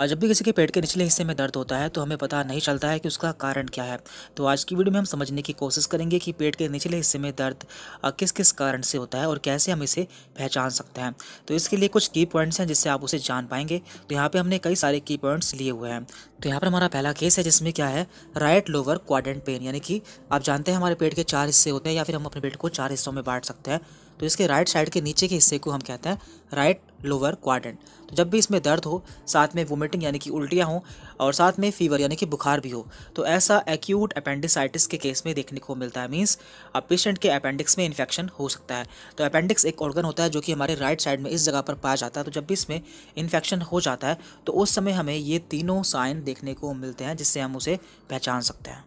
और जब भी किसी के पेट के निचले हिस्से में दर्द होता है तो हमें पता नहीं चलता है कि उसका कारण क्या है तो आज की वीडियो में हम समझने की कोशिश करेंगे कि पेट के निचले हिस्से में दर्द किस किस कारण से होता है और कैसे हम इसे पहचान सकते हैं तो इसके लिए कुछ की पॉइंट्स हैं जिससे आप उसे जान पाएंगे तो यहाँ पर हमने कई सारे की पॉइंट्स लिए हुए हैं तो यहाँ पर हमारा पहला केस है जिसमें क्या है राइट लोअर क्वाड्रेंट पेन यानी कि आप जानते हैं हमारे पेट के चार हिस्से होते हैं या फिर हम अपने पेट को चार हिस्सों में बांट सकते हैं तो इसके राइट साइड के नीचे के हिस्से को हम कहते हैं राइट लोअर क्वाड्रेंट तो जब भी इसमें दर्द हो साथ में वोमिटिंग यानी कि उल्टियाँ हों और साथ में फीवर यानी कि बुखार भी हो तो ऐसा एक्यूट अपेंडिसाइटिस के केस में देखने को मिलता है मीन्स अब पेशेंट के अपेंडिक्स में इन्फेक्शन हो सकता है तो अपेंडिक्स एक ऑर्गन होता है जो कि हमारे राइट साइड में इस जगह पर पाया जाता है तो जब भी इसमें इन्फेक्शन हो जाता है तो उस समय हमें ये तीनों साइन देखने को मिलते हैं जिससे हम उसे पहचान सकते हैं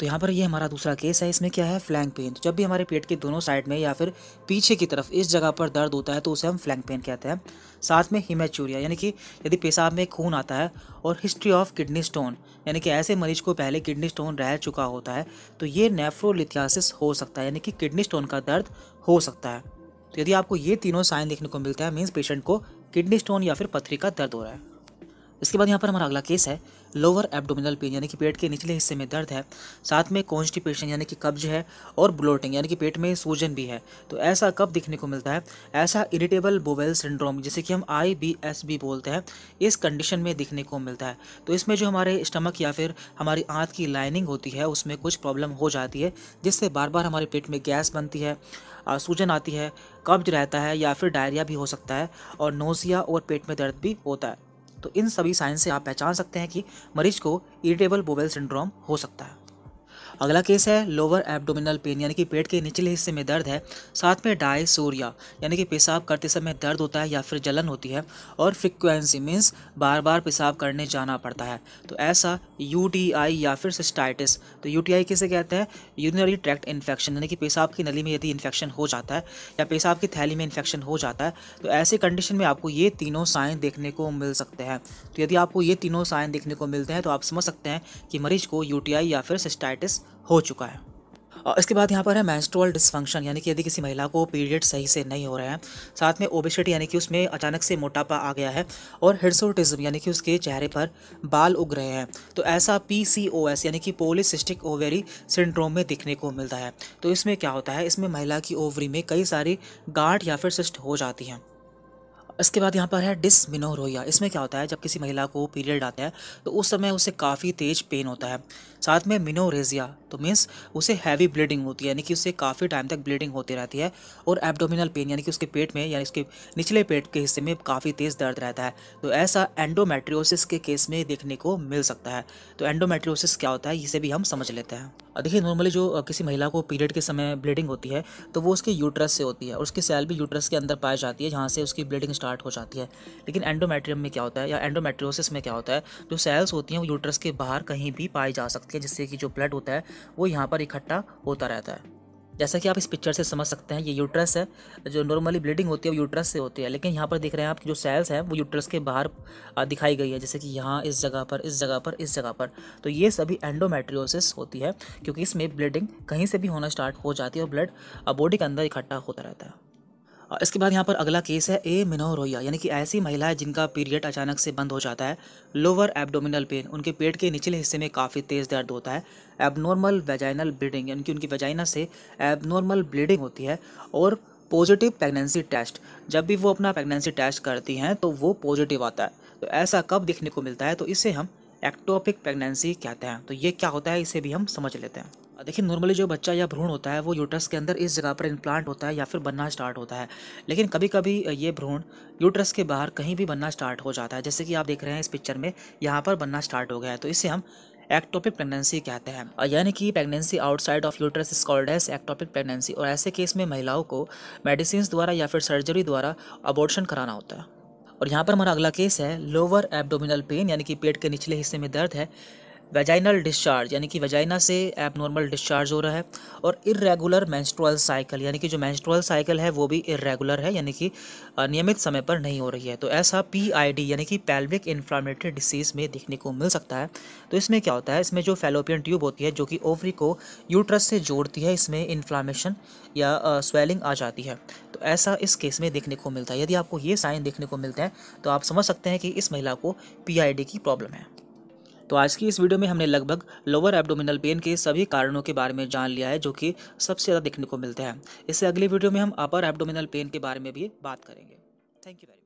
तो यहाँ पर ये हमारा दूसरा केस है इसमें क्या है फ्लैंक पेन तो जब भी हमारे पेट के दोनों साइड में या फिर पीछे की तरफ इस जगह पर दर्द होता है तो उसे हम फ्लैंक पेन कहते हैं साथ में हिमेचूरिया यानी कि यदि पेशाब में खून आता है और हिस्ट्री ऑफ किडनी स्टोन यानी कि ऐसे मरीज को पहले किडनी स्टोन रह चुका होता है तो ये नेफ्रोलिथियासिस हो सकता है यानी कि किडनी स्टोन का दर्द हो सकता है तो यदि आपको ये तीनों साइन देखने को मिलता है मीन्स पेशेंट को किडनी स्टोन या फिर पथरी का दर्द हो रहा है इसके बाद यहाँ पर हमारा अगला केस है लोअर एब्डोमिनल पेन यानी कि पेट के निचले हिस्से में दर्द है साथ में कॉन्स्टिपेशन यानी कि कब्ज है और ब्लोटिंग यानी कि पेट में सूजन भी है तो ऐसा कब देखने को मिलता है ऐसा इरिटेबल बोवेल सिंड्रोम जिसे कि हम आई बी एस बी बोलते हैं इस कंडीशन में दिखने को मिलता है तो इसमें जो हमारे स्टमक या फिर हमारी आँख की लाइनिंग होती है उसमें कुछ प्रॉब्लम हो जाती है जिससे बार बार हमारे पेट में गैस बनती है सूजन आती है कब्ज रहता है या फिर डायरिया भी हो सकता है और नोसिया और पेट में दर्द भी होता है तो इन सभी साइंस से आप पहचान सकते हैं कि मरीज को इरिटेबल बोवेल सिंड्रोम हो सकता है अगला केस है लोअर एब्डोमिनल पेन यानी कि पेट के निचले हिस्से में दर्द है साथ में डायसोरिया यानी कि पेशाब करते समय दर्द होता है या फिर जलन होती है और फ्रिक्वेंसी मीन्स बार बार पेशाब करने जाना पड़ता है तो ऐसा यू या फिर सिस्टाइटिस तो यू किसे कहते हैं यूरिनरी ट्रैक्ट इन्फेक्शन यानी कि पेशाब की नली में यदि इन्फेक्शन हो जाता है या पेशाब की थैली में इन्फेक्शन हो जाता है तो ऐसे कंडीशन में आपको ये तीनों साइन देखने को मिल सकते हैं तो यदि आपको ये तीनों साइन देखने को मिलते हैं तो आप समझ सकते हैं कि मरीज को यू या फिर सिस्टाइटिस हो चुका है और इसके बाद यहाँ पर है मैंस्ट्रोअल डिसफंक्शन यानी कि यदि किसी महिला को पीरियड सही से नहीं हो रहा है साथ में ओबेसिटी यानी कि उसमें अचानक से मोटापा आ गया है और हिर्सोटिज्म यानी कि उसके चेहरे पर बाल उग रहे हैं तो ऐसा पी यानी कि पोलिसिस्टिक ओवेरी सिंड्रोम में दिखने को मिलता है तो इसमें क्या होता है इसमें महिला की ओवरी में कई सारी गांठ या फिर सिस्ट हो जाती हैं इसके बाद यहाँ पर है डिसमिनोरोया इसमें क्या होता है जब किसी महिला को पीरियड आता है तो उस समय उसे काफ़ी तेज पेन होता है साथ में मिनोरेजिया तो मीन्स उसे हैवी ब्लीडिंग होती है यानी कि उसे काफ़ी टाइम तक ब्लीडिंग होती रहती है और एब्डोमिनल पेन यानी कि उसके पेट में यानी उसके निचले पेट के हिस्से में काफ़ी तेज़ दर्द रहता है तो ऐसा एंडोमेट्रियोसिस के केस में देखने को मिल सकता है तो एंडोमेट्रियोसिस क्या होता है इसे भी हम समझ लेते हैं देखिए नॉर्मली जो किसी महिला को पीरियड के समय ब्लीडिंग होती है तो वो उसके यूट्रस से होती है और उसकी सेल भी यूट्रस के अंदर पाई जाती है जहाँ से उसकी ब्लीडिंग स्टार्ट हो जाती है लेकिन एंडोमेट्रियम में क्या होता है या एंडोमेट्रियोसिस में क्या होता है जो सेल्स होती हैं वो यूट्रस के बाहर कहीं भी पाई जा सकती है जिससे कि जो ब्लड होता है वो यहाँ पर इकट्ठा होता रहता है जैसा कि आप इस पिक्चर से समझ सकते हैं ये यूट्रस है जो नॉर्मली ब्लीडिंग होती है वो यूट्रस से होती है लेकिन यहाँ पर देख रहे हैं आप जो सेल्स हैं वो यूट्रस के बाहर दिखाई गई है जैसे कि यहाँ इस जगह पर इस जगह पर इस जगह पर तो ये सभी एंडोमेट्रियोसिस होती है क्योंकि इसमें ब्लीडिंग कहीं से भी होना स्टार्ट हो जाती है और ब्लड बॉडी के अंदर इकट्ठा होता रहता है हाँ, इसके बाद यहाँ पर अगला केस है ए मिनोरोया यानी कि ऐसी महिला है जिनका पीरियड अचानक से बंद हो जाता है लोअर एब्डोमिनल पेन उनके पेट के निचले हिस्से में काफ़ी तेज़ दर्द होता है एबनॉर्मल वेजाइनल ब्लीडिंग यानी कि उनकी वेजाइना से एबनॉर्मल ब्लीडिंग होती है और पॉजिटिव प्रेगनेंसी टेस्ट जब भी वो अपना प्रेगनेंसी टेस्ट करती हैं तो वो पॉजिटिव आता है तो ऐसा कब देखने को मिलता है तो इसे हम एक्टोपिक प्रेगनेंसी कहते हैं तो ये क्या होता है इसे भी हम समझ लेते हैं देखिए नॉर्मली जो बच्चा या भ्रूण होता है वो यूट्रस के अंदर इस जगह पर इम्प्लांट होता है या फिर बनना स्टार्ट होता है लेकिन कभी कभी ये भ्रूण यूट्रस के बाहर कहीं भी बनना स्टार्ट हो जाता है जैसे कि आप देख रहे हैं इस पिक्चर में यहाँ पर बनना स्टार्ट हो गया है तो इसे हम एक्टोपिक प्रेगनेंसी कहते हैं यानी कि pregnancy outside of uterus is called as ectopic pregnancy और ऐसे केस में महिलाओं को मेडिसिन द्वारा या फिर सर्जरी द्वारा अबॉर्शन कराना होता है और यहाँ पर हमारा अगला केस है लोअर एबडोमिनल पेन यानी कि पेट के निचले हिस्से में दर्द है वेजाइनल डिस्चार्ज यानी कि वेजाइना से एबनॉर्मल डिस्चार्ज हो रहा है और इरेगुलर मैंस्ट्रोअल साइकिल यानी कि जो मैंस्ट्रोअल साइकिल है वो भी इरेगुलर है यानी कि नियमित समय पर नहीं हो रही है तो ऐसा पीआईडी यानी कि पैल्विक इन्फ्लामेटरी डिसीज़ में देखने को मिल सकता है तो इसमें क्या होता है इसमें जो फेलोपियन ट्यूब होती है जो कि ओवरी को यूट्रस से जोड़ती है इसमें इन्फ्लामेशन या स्वेलिंग आ जाती है तो ऐसा इस केस में देखने को मिलता है यदि आपको ये साइन देखने को मिलते हैं तो आप समझ सकते हैं कि इस महिला को पी की प्रॉब्लम है तो आज की इस वीडियो में हमने लगभग लोअर एब्डोमिनल पेन के सभी कारणों के बारे में जान लिया है जो कि सबसे ज़्यादा देखने को मिलते हैं इससे अगली वीडियो में हम अपर एब्डोमिनल पेन के बारे में भी बात करेंगे थैंक यू